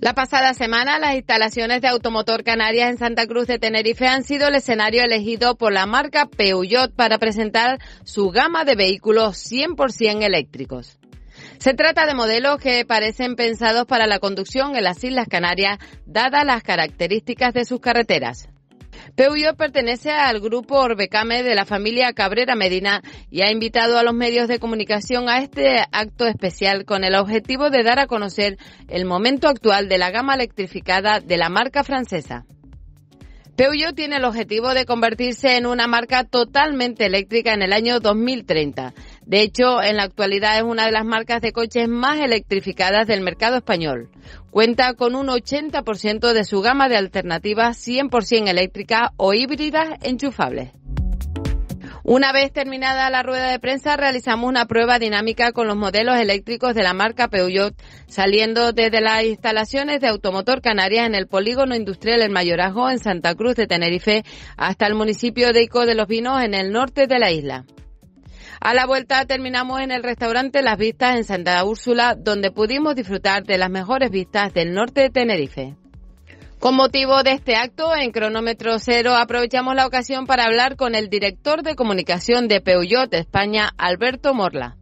La pasada semana, las instalaciones de Automotor Canarias en Santa Cruz de Tenerife han sido el escenario elegido por la marca Peugeot para presentar su gama de vehículos 100% eléctricos. Se trata de modelos que parecen pensados para la conducción en las Islas Canarias, dadas las características de sus carreteras. Peugeot pertenece al grupo Orbecame de la familia Cabrera Medina y ha invitado a los medios de comunicación a este acto especial con el objetivo de dar a conocer el momento actual de la gama electrificada de la marca francesa. Peugeot tiene el objetivo de convertirse en una marca totalmente eléctrica en el año 2030. De hecho, en la actualidad es una de las marcas de coches más electrificadas del mercado español. Cuenta con un 80% de su gama de alternativas 100% eléctricas o híbridas enchufables. Una vez terminada la rueda de prensa, realizamos una prueba dinámica con los modelos eléctricos de la marca Peugeot, saliendo desde las instalaciones de Automotor Canarias en el polígono industrial El Mayorazgo en Santa Cruz de Tenerife hasta el municipio de Ico de los Vinos en el norte de la isla. A la vuelta terminamos en el restaurante Las Vistas en Santa Úrsula, donde pudimos disfrutar de las mejores vistas del norte de Tenerife. Con motivo de este acto, en Cronómetro Cero aprovechamos la ocasión para hablar con el director de comunicación de Peugeot España, Alberto Morla,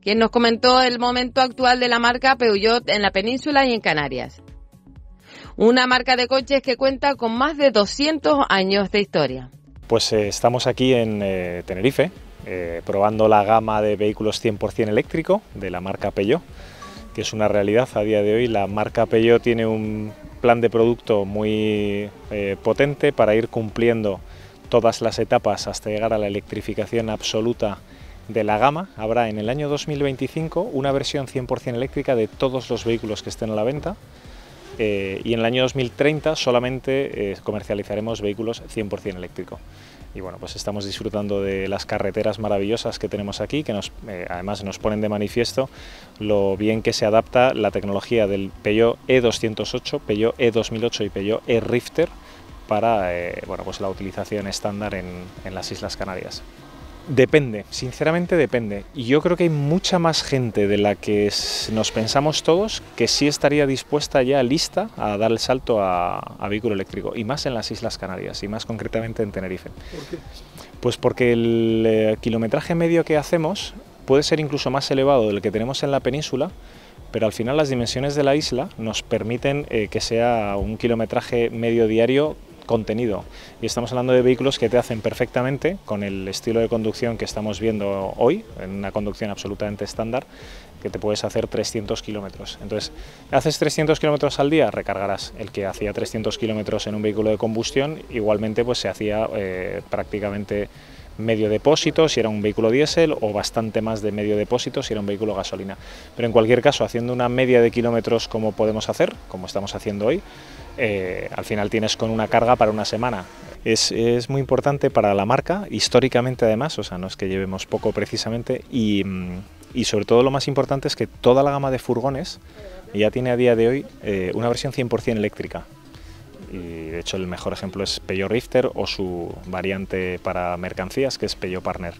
quien nos comentó el momento actual de la marca Peugeot en la península y en Canarias. Una marca de coches que cuenta con más de 200 años de historia. Pues eh, estamos aquí en eh, Tenerife, eh, probando la gama de vehículos 100% eléctrico de la marca Peugeot, que es una realidad a día de hoy. La marca Peugeot tiene un plan de producto muy eh, potente para ir cumpliendo todas las etapas hasta llegar a la electrificación absoluta de la gama. Habrá en el año 2025 una versión 100% eléctrica de todos los vehículos que estén a la venta. Eh, y en el año 2030 solamente comercializaremos vehículos 100% eléctrico y bueno, pues estamos disfrutando de las carreteras maravillosas que tenemos aquí, que eh, además nos ponen de manifiesto lo bien que se adapta la tecnología del Peugeot E208, Peugeot E2008 y Peugeot E-Rifter para eh, pues la utilización estándar en las Islas Canarias. Depende, sinceramente depende. Y yo creo que hay mucha más gente de la que nos pensamos todos que sí estaría dispuesta ya lista a dar el salto a, vehículo eléctrico, y más en las Islas Canarias, y más concretamente en Tenerife. ¿Por qué? Pues porque el eh, kilometraje medio que hacemos puede ser incluso más elevado del que tenemos en la península, pero al final las dimensiones de la isla nos permiten eh, que sea un kilometraje medio diario contenido. Y estamos hablando de vehículos que te hacen perfectamente con el estilo de conducción que estamos viendo hoy, en una conducción absolutamente estándar, que te puedes hacer 300 kilómetros. Entonces, haces 300 kilómetros al día, recargarás. El que hacía 300 kilómetros en un vehículo de combustión, igualmente pues se hacía eh, prácticamente medio depósito si era un vehículo diésel o bastante más de medio depósito si era un vehículo gasolina. Pero en cualquier caso, haciendo una media de kilómetros como podemos hacer, como estamos haciendo hoy, eh, al final tienes con una carga para una semana. Es, muy importante para la marca, históricamente además, o sea, no es que llevemos poco precisamente, mm, y, sobre todo lo más importante es que toda la gama de furgones ya tiene a día de hoy eh, una versión 100% eléctrica de hecho el mejor ejemplo es Pello Rifter o su variante para mercancías que es Pello Partner.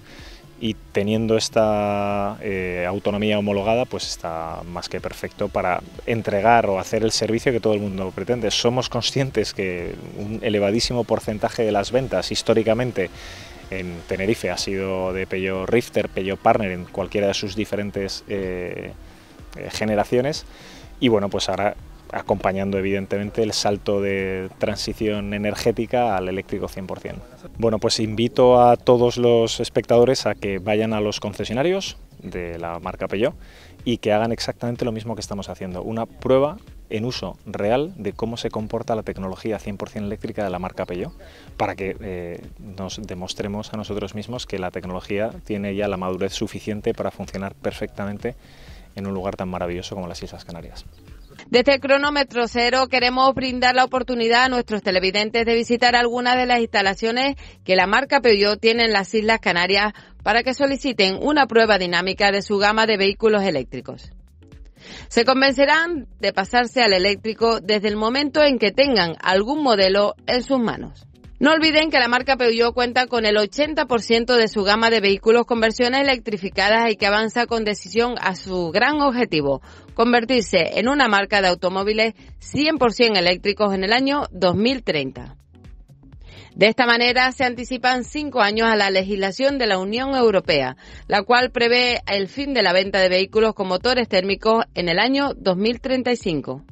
Y teniendo esta eh, autonomía homologada, pues está más que perfecto para entregar o hacer el servicio que todo el mundo pretende. Somos conscientes que un elevadísimo porcentaje de las ventas históricamente en Tenerife ha sido de Peyo Rifter, Peyo Partner, en cualquiera de sus diferentes eh, eh, generaciones. Y bueno, pues ahora acompañando evidentemente el salto de transición energética al eléctrico 100%. Bueno, pues invito a todos los espectadores a que vayan a los concesionarios de la marca Peugeot y que hagan exactamente lo mismo que estamos haciendo, una prueba en uso real de cómo se comporta la tecnología 100% eléctrica de la marca Peugeot, para que eh, nos demostremos a nosotros mismos que la tecnología tiene ya la madurez suficiente para funcionar perfectamente en un lugar tan maravilloso como las Islas Canarias. Desde el cronómetro cero queremos brindar la oportunidad a nuestros televidentes de visitar algunas de las instalaciones que la marca Peugeot tiene en las Islas Canarias para que soliciten una prueba dinámica de su gama de vehículos eléctricos. Se convencerán de pasarse al eléctrico desde el momento en que tengan algún modelo en sus manos. No olviden que la marca Peugeot cuenta con el 80% de su gama de vehículos con versiones electrificadas y que avanza con decisión a su gran objetivo, convertirse en una marca de automóviles 100% eléctricos en el año 2030. De esta manera se anticipan cinco años a la legislación de la Unión Europea, la cual prevé el fin de la venta de vehículos con motores térmicos en el año 2035.